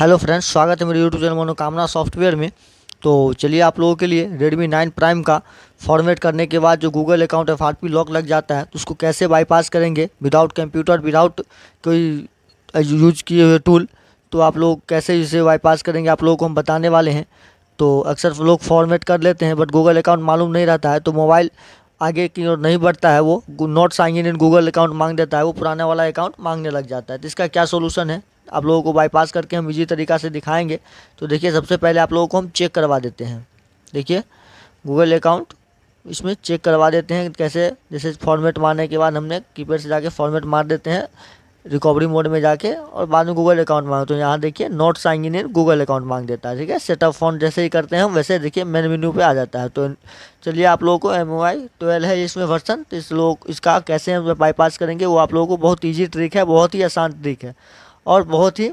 hello friends स्वागत है मेरे यूट्यूब चैनल मनोकामना सॉफ्टवेयर में तो चलिए आप लोगों के लिए रेडमी नाइन प्राइम का फॉर्मेट करने के बाद जो Google account F R lock लग जाता है तो उसको कैसे बाईपास करेंगे विदाउट कंप्यूटर विदाउट कोई यूज किए हुए टूल तो आप लोग कैसे इसे बाईपास करेंगे आप लोगों को हम बताने वाले हैं तो अक्सर लोग फॉर्मेट कर लेते हैं बट गूगल अकाउंट मालूम नहीं रहता है तो मोबाइल आगे की ओर नहीं बढ़ता है वो not sign in Google account मांग देता है वो पुराना वाला अकाउंट मांगने लग जाता है तो इसका क्या सोल्यूशन है आप लोगों को बाईपास करके हम इजी तरीका से दिखाएंगे तो देखिए सबसे पहले आप लोगों को हम चेक करवा देते हैं देखिए गूगल अकाउंट इसमें चेक करवा देते हैं कैसे जैसे फॉर्मेट मारने के बाद हमने कीपेड से जाके फॉर्मेट मार देते हैं रिकवरी मोड में जाके और बाद में गूगल अकाउंट मांगो तो यहाँ देखिए not signing in Google account मांग देता है ठीक है सेटअप फोन जैसे ही करते हैं हम वैसे देखिए मेन मेन्यू पे आ जाता है तो चलिए आप लोगों को एम ओ आई ट्वेल्व है इसमें वर्सन तो इस लोग इसका कैसे हम बाईपास करेंगे वो आप लोगों को बहुत ईजी ट्रिक है बहुत ही आसान ट्रिक है और बहुत ही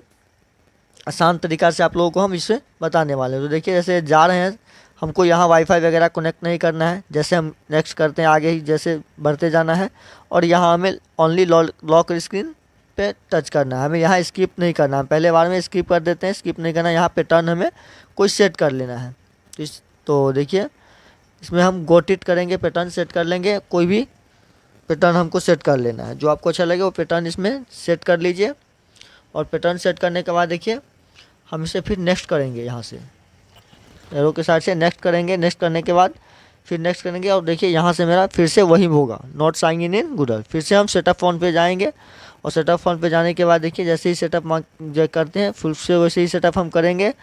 आसान तरीका से आप लोगों को हम इसे बताने वाले हैं तो देखिए जैसे जा रहे हैं हमको यहाँ वाईफाई वगैरह कनेक्ट नहीं करना है जैसे हम नेक्स्ट करते हैं आगे ही जैसे बढ़ते जाना है और यहाँ हमें ओनली लॉक स्क्रीन पे टच करना है हमें यहाँ स्किप नहीं करना है पहले बार में स्किप कर देते हैं स्किप नहीं करना यहाँ पे टर्न हमें कोई सेट कर लेना है तो इस तो देखिए इसमें हम गोटिट करेंगे पैटर्न सेट कर लेंगे कोई भी पैटर्न हमको सेट कर लेना है जो आपको अच्छा लगे वो पैटर्न इसमें सेट कर लीजिए और पैटर्न सेट करने के बाद देखिए हम इसे फिर नेक्स्ट करेंगे यहाँ से एरो के साइड से नेक्स्ट करेंगे नेक्स्ट करने के बाद फिर नेक्स्ट करेंगे और देखिए यहाँ से मेरा फिर से वही होगा not signing in in Google फिर से हम सेटअप फोन पे जाएंगे और सेटअप फोन पे जाने के बाद देखिए जैसे ही सेटअप करते हैं फिर से वैसे ही सेटअप हम करेंगे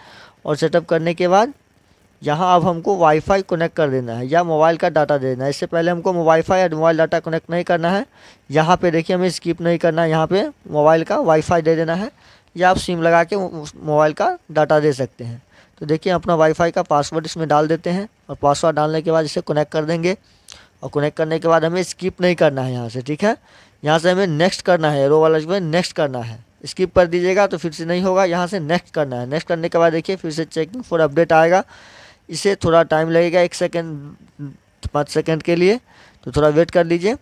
और सेटअप करने के बाद यहाँ अब हमको वाईफाई कनेक्ट कर देना है या मोबाइल का डाटा दे देना है इससे पहले हमको वाईफाई या मोबाइल डाटा कनेक्ट नहीं करना है यहाँ पे देखिए हमें स्किप नहीं करना है यहाँ पे मोबाइल का वाईफाई दे देना है या आप सिम लगा के मोबाइल का डाटा दे सकते हैं तो देखिए अपना वाईफाई का पासवर्ड इसमें डाल देते हैं और पासवर्ड डालने के बाद इसे कनेक्ट कर देंगे और कनेक्ट करने के बाद हमें स्किप नहीं करना है यहाँ से ठीक है यहाँ से हमें नेक्स्ट करना है रो वाला में नेक्स्ट करना है स्किप कर दीजिएगा तो फिर से नहीं होगा यहाँ से नेक्स्ट करना है नेक्स्ट करने के बाद देखिए फिर से चेकिंग फॉर अपडेट आएगा इसे थोड़ा टाइम लगेगा एक सेकेंड पाँच सेकेंड के लिए तो थोड़ा वेट कर लीजिए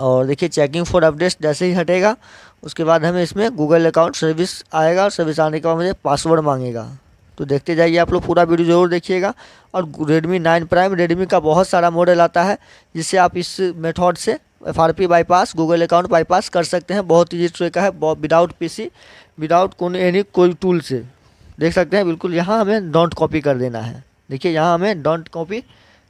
और देखिए चेकिंग फॉर अपडेट्स जैसे ही हटेगा उसके बाद हमें इसमें गूगल अकाउंट सर्विस आएगा और सर्विस आने के बाद मुझे पासवर्ड मांगेगा तो देखते जाइए आप लोग पूरा वीडियो ज़रूर देखिएगा और रेडमी नाइन प्राइम रेडमी का बहुत सारा मॉडल आता है जिससे आप इस मेथड से F R P bypass Google account bypass कर सकते हैं बहुत ईजी ट्रिक है without P C without any कोई टूल से देख सकते हैं बिल्कुल यहाँ हमें डोंट कॉपी कर देना है देखिए यहाँ हमें डोंट कॉपी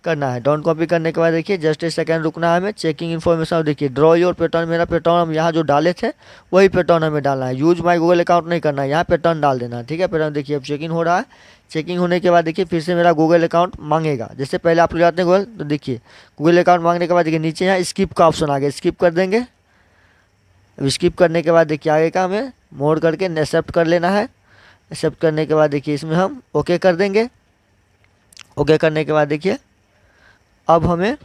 करना है डोंट कॉपी करने के बाद देखिए जस्ट ए सेकेंड रुकना है हमें चेकिंग इन्फॉर्मेशन और देखिए ड्रॉ योर पैटर्न मेरा पैटर्न हम यहाँ जो डाले थे वही पैटर्न हमें डालना है यूज माई गूगल अकाउंट नहीं करना है यहाँ पैटर्न डाल देना है ठीक है पैटर्न देखिए अब चेकिंग हो रहा है चेकिंग होने के बाद देखिए फिर से मेरा गूगल अकाउंट मांगेगा जैसे पहले आप लोग जाते हैं गूगल तो देखिए गूगल अकाउंट मांगने के बाद देखिए नीचे यहाँ स्किप का ऑप्शन आ गया स्किप कर देंगे अब स्किप करने के बाद देखिए आगे का हमें मोड़ करके एक्सेप्ट कर लेना है एक्सेप्ट करने के बाद देखिए इसमें हम ओके कर देंगे ओके करने के बाद देखिए अब हमें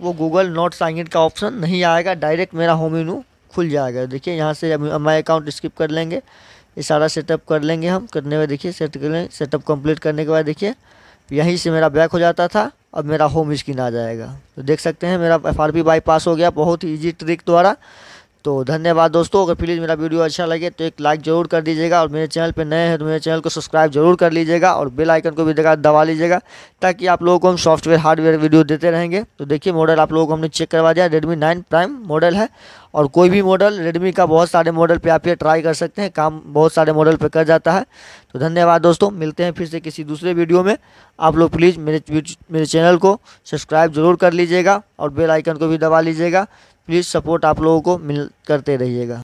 वो गूगल नोट साइन इन का ऑप्शन नहीं आएगा डायरेक्ट मेरा होम मेनू खुल जाएगा देखिए यहाँ से माई अकाउंट स्किप कर लेंगे ये सारा सेटअप कर लेंगे हम करने में देखिए सेट कर लें सेटअप कम्प्लीट करने के बाद देखिए यहीं से मेरा बैक हो जाता था अब मेरा होम स्क्रीन आ जाएगा तो देख सकते हैं मेरा एफ आर बाईपास हो गया बहुत ही ईजी ट्रिक द्वारा तो धन्यवाद दोस्तों अगर प्लीज़ मेरा वीडियो अच्छा लगे तो एक लाइक ज़रूर कर दीजिएगा और मेरे चैनल पर नए हैं तो मेरे चैनल को सब्सक्राइब जरूर कर लीजिएगा और बेल आइकन को भी दगा दबा लीजिएगा ताकि आप लोगों को हम सॉफ्टवेयर हार्डवेयर वीडियो देते रहेंगे तो देखिए मॉडल आप लोगों को हमने चेक करवा दिया रेडमी नाइन प्राइम मॉडल है और कोई भी मॉडल रेडमी का बहुत सारे मॉडल पर आप ये ट्राई कर सकते हैं काम बहुत सारे मॉडल पर कर जाता है तो धन्यवाद दोस्तों मिलते हैं फिर से किसी दूसरे वीडियो में आप लोग प्लीज़ मेरे मेरे चैनल को सब्सक्राइब जरूर कर लीजिएगा और बेल आइकन को भी दबा लीजिएगा प्लीज़ सपोर्ट आप लोगों को मिल करते रहिएगा